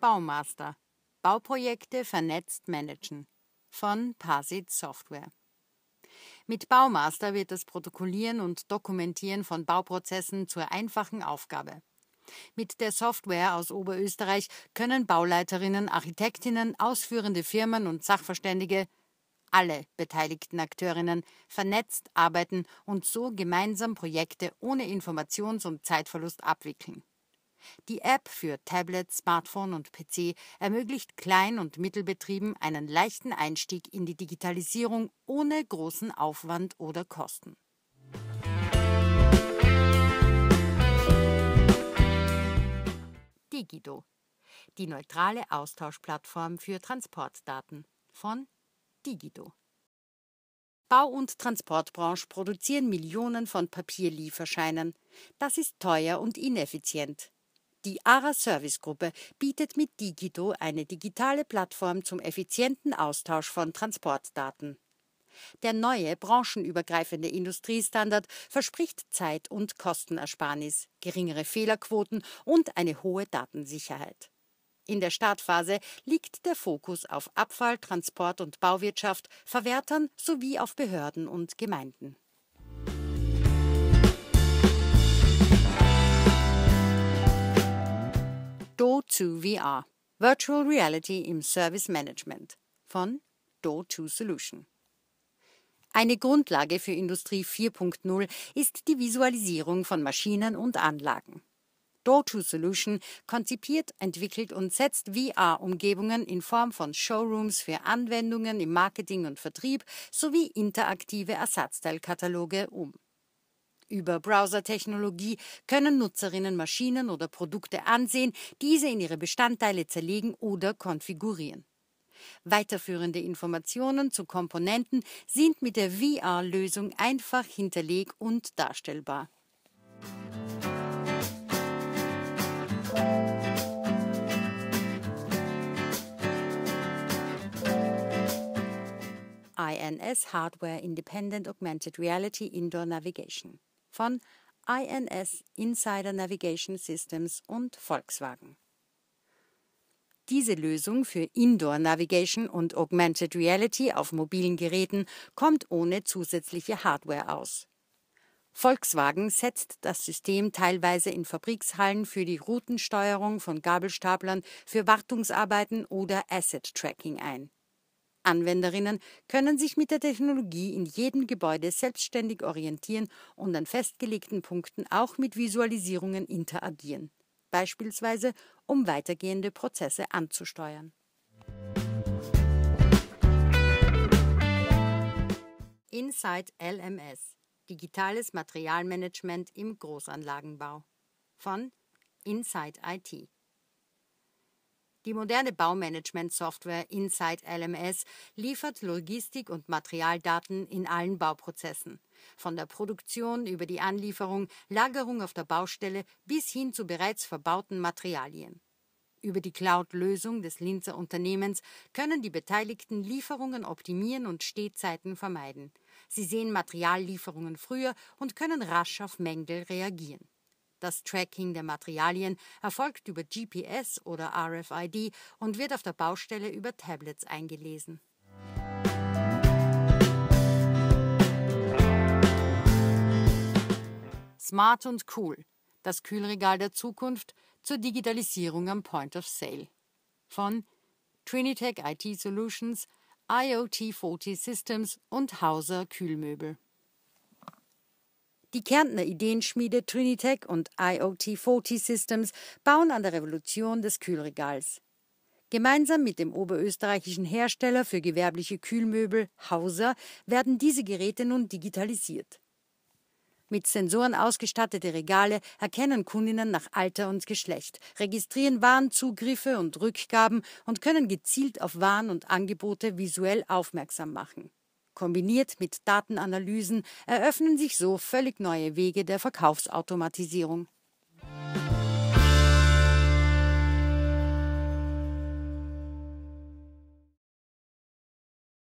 Baumaster. Bauprojekte vernetzt managen von Pasit Software. Mit Baumaster wird das Protokollieren und Dokumentieren von Bauprozessen zur einfachen Aufgabe. Mit der Software aus Oberösterreich können Bauleiterinnen, Architektinnen, ausführende Firmen und Sachverständige alle beteiligten Akteurinnen vernetzt arbeiten und so gemeinsam Projekte ohne Informations- und Zeitverlust abwickeln. Die App für Tablet, Smartphone und PC ermöglicht Klein- und Mittelbetrieben einen leichten Einstieg in die Digitalisierung ohne großen Aufwand oder Kosten. Digido, die neutrale Austauschplattform für Transportdaten von Digito. Bau- und Transportbranche produzieren Millionen von Papierlieferscheinen. Das ist teuer und ineffizient. Die ARA Service Gruppe bietet mit Digito eine digitale Plattform zum effizienten Austausch von Transportdaten. Der neue branchenübergreifende Industriestandard verspricht Zeit- und Kostenersparnis, geringere Fehlerquoten und eine hohe Datensicherheit. In der Startphase liegt der Fokus auf Abfall, Transport und Bauwirtschaft, Verwertern sowie auf Behörden und Gemeinden. Do2 VR Virtual Reality im Service Management von Do2 Solution. Eine Grundlage für Industrie 4.0 ist die Visualisierung von Maschinen und Anlagen door solution konzipiert, entwickelt und setzt VR-Umgebungen in Form von Showrooms für Anwendungen im Marketing und Vertrieb sowie interaktive Ersatzteilkataloge um. Über Browser-Technologie können Nutzerinnen Maschinen oder Produkte ansehen, diese in ihre Bestandteile zerlegen oder konfigurieren. Weiterführende Informationen zu Komponenten sind mit der VR-Lösung einfach hinterlegt und darstellbar. INS Hardware Independent Augmented Reality Indoor Navigation von INS Insider Navigation Systems und Volkswagen. Diese Lösung für Indoor Navigation und Augmented Reality auf mobilen Geräten kommt ohne zusätzliche Hardware aus. Volkswagen setzt das System teilweise in Fabrikshallen für die Routensteuerung von Gabelstaplern, für Wartungsarbeiten oder Asset Tracking ein. Anwenderinnen können sich mit der Technologie in jedem Gebäude selbstständig orientieren und an festgelegten Punkten auch mit Visualisierungen interagieren, beispielsweise um weitergehende Prozesse anzusteuern. Insight LMS Digitales Materialmanagement im Großanlagenbau von Insight IT die moderne Baumanagement-Software Insight LMS liefert Logistik- und Materialdaten in allen Bauprozessen. Von der Produktion über die Anlieferung, Lagerung auf der Baustelle bis hin zu bereits verbauten Materialien. Über die Cloud-Lösung des Linzer Unternehmens können die Beteiligten Lieferungen optimieren und Stehzeiten vermeiden. Sie sehen Materiallieferungen früher und können rasch auf Mängel reagieren. Das Tracking der Materialien erfolgt über GPS oder RFID und wird auf der Baustelle über Tablets eingelesen. Smart und cool. Das Kühlregal der Zukunft zur Digitalisierung am Point of Sale. Von Trinitech IT Solutions, IoT40 Systems und Hauser Kühlmöbel. Die Kärntner Ideenschmiede Trinitech und IoT40 Systems bauen an der Revolution des Kühlregals. Gemeinsam mit dem oberösterreichischen Hersteller für gewerbliche Kühlmöbel Hauser werden diese Geräte nun digitalisiert. Mit Sensoren ausgestattete Regale erkennen Kundinnen nach Alter und Geschlecht, registrieren Warenzugriffe und Rückgaben und können gezielt auf Waren und Angebote visuell aufmerksam machen. Kombiniert mit Datenanalysen eröffnen sich so völlig neue Wege der Verkaufsautomatisierung.